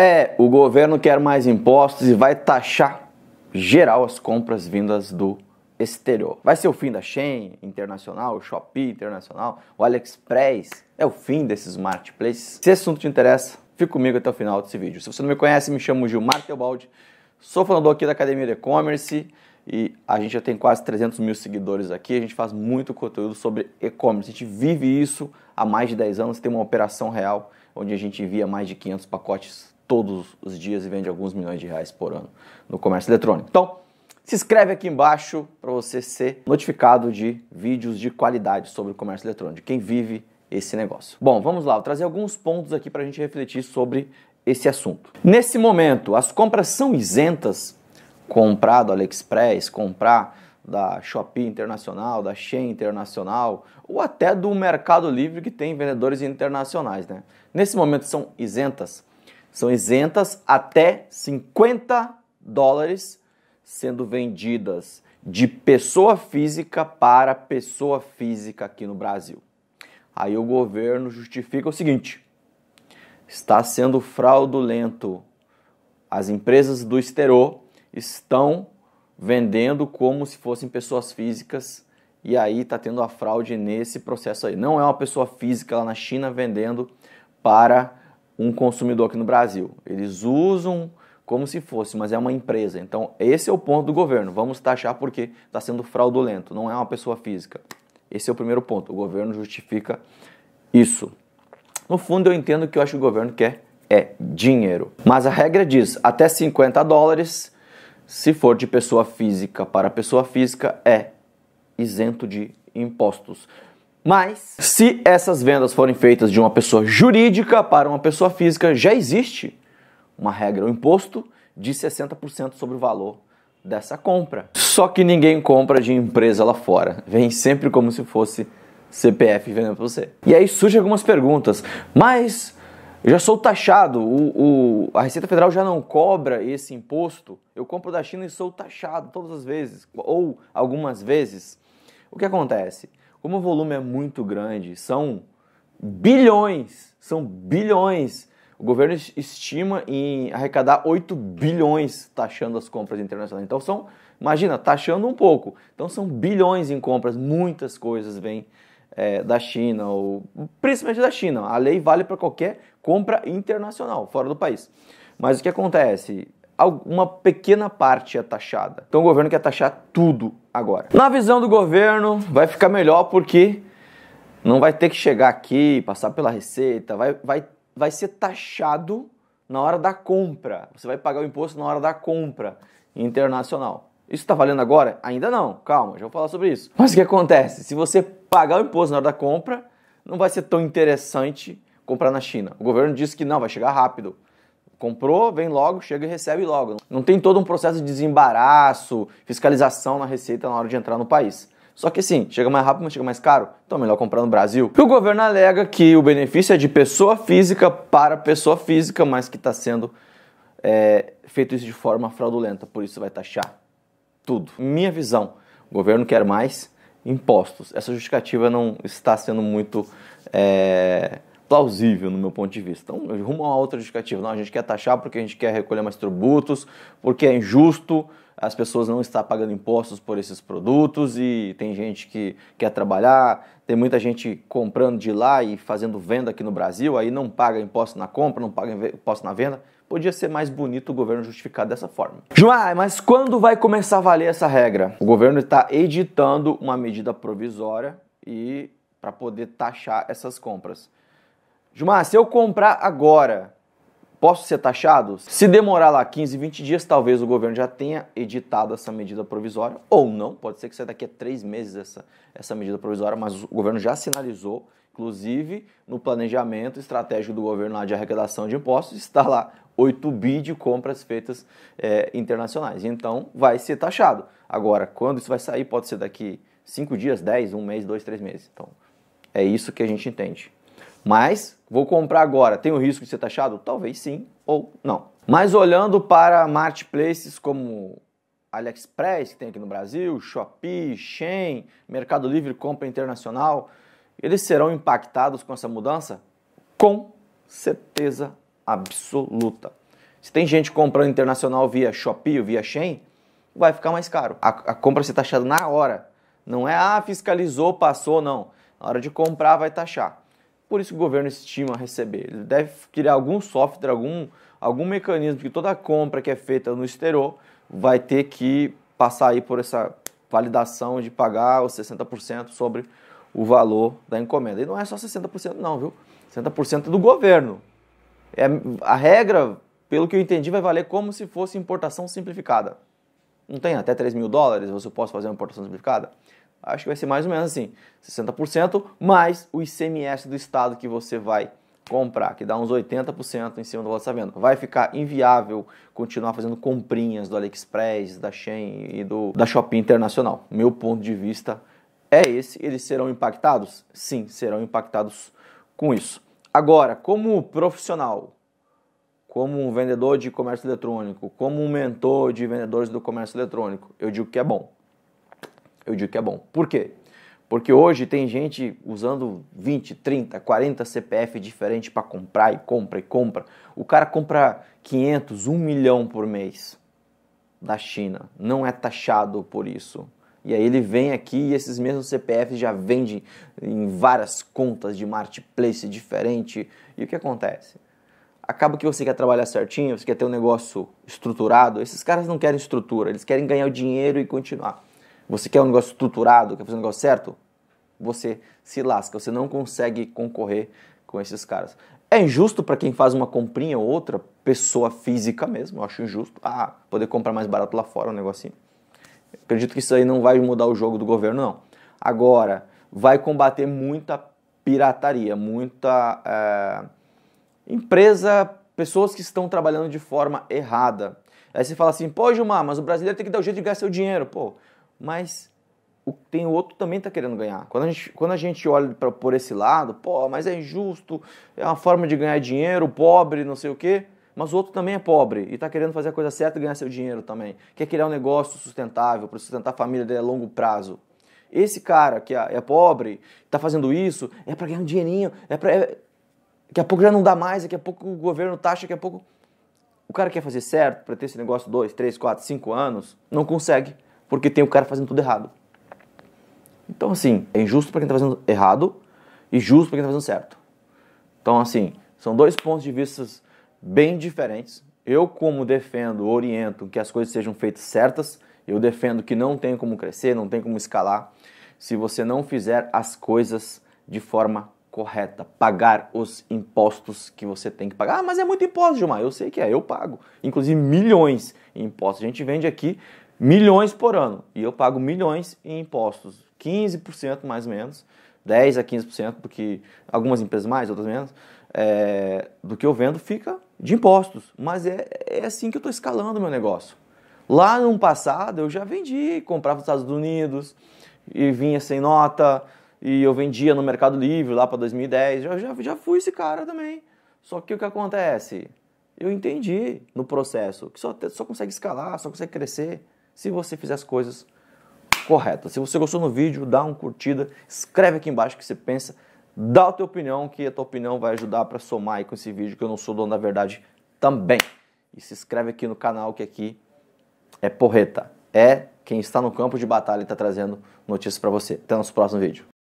É, o governo quer mais impostos e vai taxar geral as compras vindas do exterior. Vai ser o fim da Shein Internacional, o Shopee Internacional, o AliExpress. É o fim desses marketplaces. Se esse assunto te interessa, fica comigo até o final desse vídeo. Se você não me conhece, me chamo Gilmar Teobaldi, sou fundador aqui da Academia de E-Commerce e a gente já tem quase 300 mil seguidores aqui. A gente faz muito conteúdo sobre e-commerce. A gente vive isso há mais de 10 anos, tem uma operação real onde a gente envia mais de 500 pacotes todos os dias e vende alguns milhões de reais por ano no comércio eletrônico. Então, se inscreve aqui embaixo para você ser notificado de vídeos de qualidade sobre o comércio eletrônico, de quem vive esse negócio. Bom, vamos lá, vou trazer alguns pontos aqui para a gente refletir sobre esse assunto. Nesse momento, as compras são isentas? Comprar do AliExpress, comprar da Shopee Internacional, da Shein Internacional, ou até do Mercado Livre que tem vendedores internacionais, né? Nesse momento são isentas são isentas até 50 dólares, sendo vendidas de pessoa física para pessoa física aqui no Brasil. Aí o governo justifica o seguinte: está sendo fraudulento. As empresas do exterior estão vendendo como se fossem pessoas físicas e aí está tendo a fraude nesse processo aí. Não é uma pessoa física lá na China vendendo para um consumidor aqui no Brasil. Eles usam como se fosse, mas é uma empresa. Então, esse é o ponto do governo. Vamos taxar porque está sendo fraudulento, não é uma pessoa física. Esse é o primeiro ponto. O governo justifica isso. No fundo, eu entendo que eu acho que o governo quer é dinheiro. Mas a regra diz até 50 dólares, se for de pessoa física para pessoa física, é isento de impostos. Mas, se essas vendas forem feitas de uma pessoa jurídica para uma pessoa física, já existe uma regra, o um imposto de 60% sobre o valor dessa compra. Só que ninguém compra de empresa lá fora. Vem sempre como se fosse CPF vendendo para você. E aí surgem algumas perguntas. Mas eu já sou taxado, o, o, a Receita Federal já não cobra esse imposto. Eu compro da China e sou taxado todas as vezes, ou algumas vezes. O que acontece? Como o volume é muito grande, são bilhões, são bilhões. O governo estima em arrecadar 8 bilhões taxando as compras internacionais. Então são, imagina, taxando um pouco. Então são bilhões em compras, muitas coisas vêm é, da China, ou, principalmente da China. A lei vale para qualquer compra internacional, fora do país. Mas o que acontece? Uma pequena parte é taxada. Então o governo quer taxar tudo agora. Na visão do governo, vai ficar melhor porque não vai ter que chegar aqui, passar pela receita, vai, vai, vai ser taxado na hora da compra. Você vai pagar o imposto na hora da compra internacional. Isso está valendo agora? Ainda não, calma, já vou falar sobre isso. Mas o que acontece? Se você pagar o imposto na hora da compra, não vai ser tão interessante comprar na China. O governo disse que não, vai chegar rápido. Comprou, vem logo, chega e recebe logo. Não tem todo um processo de desembaraço, fiscalização na receita na hora de entrar no país. Só que sim, chega mais rápido, mas chega mais caro. Então é melhor comprar no Brasil. E o governo alega que o benefício é de pessoa física para pessoa física, mas que está sendo é, feito isso de forma fraudulenta. Por isso vai taxar tudo. Minha visão: o governo quer mais impostos. Essa justificativa não está sendo muito é, plausível no meu ponto de vista. Então, rumo a outra justificativa. Não, a gente quer taxar porque a gente quer recolher mais tributos, porque é injusto, as pessoas não estão pagando impostos por esses produtos e tem gente que quer trabalhar, tem muita gente comprando de lá e fazendo venda aqui no Brasil, aí não paga imposto na compra, não paga imposto na venda. Podia ser mais bonito o governo justificar dessa forma. João, mas quando vai começar a valer essa regra? O governo está editando uma medida provisória e para poder taxar essas compras. Gilmar, se eu comprar agora, posso ser taxado? Se demorar lá 15, 20 dias, talvez o governo já tenha editado essa medida provisória, ou não, pode ser que saia daqui a três meses essa, essa medida provisória, mas o governo já sinalizou, inclusive no planejamento estratégico do governo lá de arrecadação de impostos, está lá 8 bi de compras feitas é, internacionais. Então, vai ser taxado. Agora, quando isso vai sair, pode ser daqui 5 dias, 10, 1 mês, 2, 3 meses. Então, é isso que a gente entende. Mas vou comprar agora, tem o risco de ser taxado? Talvez sim ou não. Mas olhando para marketplaces como AliExpress, que tem aqui no Brasil, Shopee, Shein, Mercado Livre, Compra Internacional, eles serão impactados com essa mudança? Com certeza absoluta. Se tem gente comprando internacional via Shopee ou via Shein, vai ficar mais caro. A, a compra ser taxada na hora. Não é, ah, fiscalizou, passou, não. Na hora de comprar, vai taxar. Por isso o governo estima receber. Ele deve criar algum software, algum, algum mecanismo que toda compra que é feita no exterior vai ter que passar aí por essa validação de pagar os 60% sobre o valor da encomenda. E não é só 60% não, viu? 60% do governo. É, a regra, pelo que eu entendi, vai valer como se fosse importação simplificada. Não tem até 3 mil dólares, você pode fazer uma importação simplificada? acho que vai ser mais ou menos assim, 60% mais o ICMS do estado que você vai comprar, que dá uns 80% em cima do valor da venda. Vai ficar inviável continuar fazendo comprinhas do AliExpress, da Shein e do da Shopping Internacional. Meu ponto de vista é esse, eles serão impactados? Sim, serão impactados com isso. Agora, como profissional, como um vendedor de comércio eletrônico, como um mentor de vendedores do comércio eletrônico, eu digo que é bom eu digo que é bom. Por quê? Porque hoje tem gente usando 20, 30, 40 CPF diferentes para comprar e compra e compra. O cara compra 500, 1 milhão por mês da China. Não é taxado por isso. E aí ele vem aqui e esses mesmos CPFs já vendem em várias contas de marketplace diferente. E o que acontece? acaba que você quer trabalhar certinho, você quer ter um negócio estruturado. Esses caras não querem estrutura, eles querem ganhar o dinheiro e continuar. Você quer um negócio estruturado, quer fazer um negócio certo? Você se lasca, você não consegue concorrer com esses caras. É injusto para quem faz uma comprinha ou outra, pessoa física mesmo, eu acho injusto. Ah, poder comprar mais barato lá fora um negocinho. acredito que isso aí não vai mudar o jogo do governo, não. Agora, vai combater muita pirataria, muita é, empresa, pessoas que estão trabalhando de forma errada. Aí você fala assim, pô, Gilmar, mas o brasileiro tem que dar o jeito de ganhar seu dinheiro. Pô, mas o, tem outro também está querendo ganhar. Quando a gente, quando a gente olha pra, por esse lado, pô, mas é injusto, é uma forma de ganhar dinheiro, pobre, não sei o quê. Mas o outro também é pobre e está querendo fazer a coisa certa e ganhar seu dinheiro também. Quer criar um negócio sustentável para sustentar a família dele a longo prazo. Esse cara que é, é pobre, está fazendo isso, é para ganhar um dinheirinho, é para. É, daqui a pouco já não dá mais, daqui a pouco o governo taxa, daqui a pouco. O cara quer fazer certo para ter esse negócio dois três quatro cinco anos, não consegue porque tem o cara fazendo tudo errado. Então, assim, é injusto para quem está fazendo errado e justo para quem está fazendo certo. Então, assim, são dois pontos de vista bem diferentes. Eu, como defendo, oriento que as coisas sejam feitas certas, eu defendo que não tem como crescer, não tem como escalar, se você não fizer as coisas de forma correta, pagar os impostos que você tem que pagar. Ah, mas é muito imposto, Gilmar. Eu sei que é, eu pago. Inclusive milhões em impostos. A gente vende aqui milhões por ano e eu pago milhões em impostos, 15% mais ou menos, 10 a 15% do que algumas empresas mais, outras menos, é, do que eu vendo fica de impostos. Mas é, é assim que eu estou escalando meu negócio. Lá no passado eu já vendi, comprava nos Estados Unidos e vinha sem nota e eu vendia no Mercado Livre lá para 2010. já já, já fui esse cara também. Só que o que acontece? Eu entendi no processo que só, só consegue escalar, só consegue crescer se você fizer as coisas corretas. Se você gostou do vídeo, dá uma curtida, escreve aqui embaixo o que você pensa, dá a tua opinião, que a tua opinião vai ajudar para somar aí com esse vídeo, que eu não sou dono da verdade também. E se inscreve aqui no canal, que aqui é porreta. É quem está no campo de batalha e está trazendo notícias para você. Até o nosso próximo vídeo.